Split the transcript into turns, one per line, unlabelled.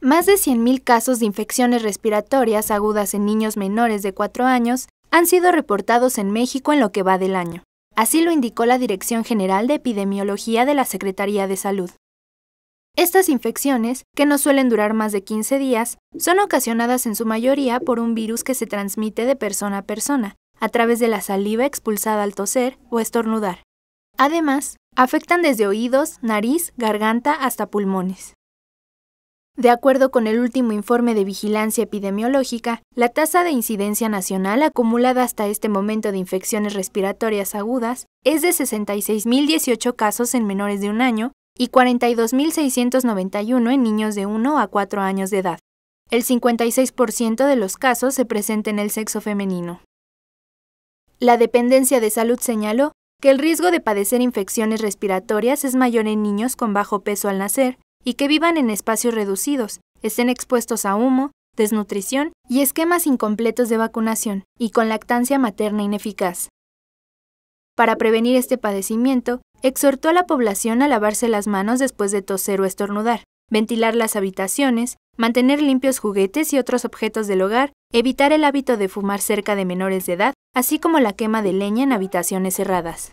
Más de 100.000 casos de infecciones respiratorias agudas en niños menores de 4 años han sido reportados en México en lo que va del año. Así lo indicó la Dirección General de Epidemiología de la Secretaría de Salud. Estas infecciones, que no suelen durar más de 15 días, son ocasionadas en su mayoría por un virus que se transmite de persona a persona, a través de la saliva expulsada al toser o estornudar. Además, afectan desde oídos, nariz, garganta hasta pulmones. De acuerdo con el último informe de vigilancia epidemiológica, la tasa de incidencia nacional acumulada hasta este momento de infecciones respiratorias agudas es de 66.018 casos en menores de un año y 42.691 en niños de 1 a 4 años de edad. El 56% de los casos se presenta en el sexo femenino. La Dependencia de Salud señaló que el riesgo de padecer infecciones respiratorias es mayor en niños con bajo peso al nacer y que vivan en espacios reducidos, estén expuestos a humo, desnutrición y esquemas incompletos de vacunación, y con lactancia materna ineficaz. Para prevenir este padecimiento, exhortó a la población a lavarse las manos después de toser o estornudar, ventilar las habitaciones, mantener limpios juguetes y otros objetos del hogar, evitar el hábito de fumar cerca de menores de edad, así como la quema de leña en habitaciones cerradas.